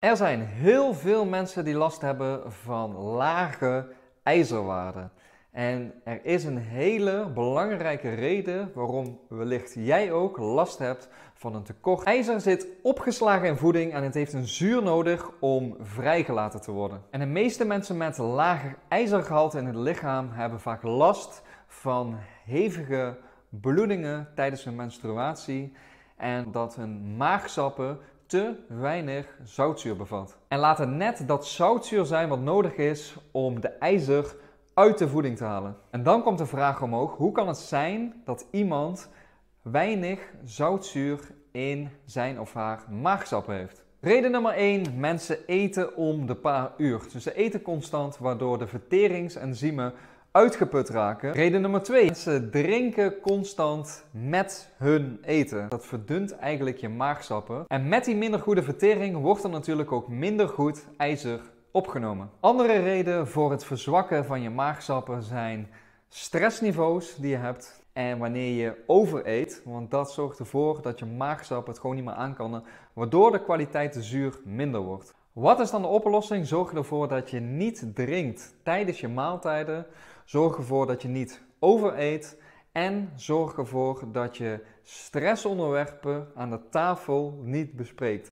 Er zijn heel veel mensen die last hebben van lage ijzerwaarden. En er is een hele belangrijke reden waarom wellicht jij ook last hebt van een tekort. IJzer zit opgeslagen in voeding en het heeft een zuur nodig om vrijgelaten te worden. En de meeste mensen met lager ijzergehalte in het lichaam hebben vaak last van hevige bloedingen tijdens hun menstruatie en dat hun maagzappen te weinig zoutzuur bevat. En laat het net dat zoutzuur zijn wat nodig is om de ijzer uit de voeding te halen. En dan komt de vraag omhoog: hoe kan het zijn dat iemand weinig zoutzuur in zijn of haar maagzap heeft? Reden nummer 1: mensen eten om de paar uur. Dus ze eten constant, waardoor de verteringsenzymen uitgeput raken. Reden nummer twee. Mensen drinken constant met hun eten. Dat verdunt eigenlijk je maagzappen. En met die minder goede vertering wordt er natuurlijk ook minder goed ijzer opgenomen. Andere reden voor het verzwakken van je maagzappen zijn stressniveaus die je hebt en wanneer je overeet, want dat zorgt ervoor dat je maagsap het gewoon niet meer aan waardoor de kwaliteit de zuur minder wordt. Wat is dan de oplossing? Zorg ervoor dat je niet drinkt tijdens je maaltijden. Zorg ervoor dat je niet overeet. En zorg ervoor dat je stressonderwerpen aan de tafel niet bespreekt.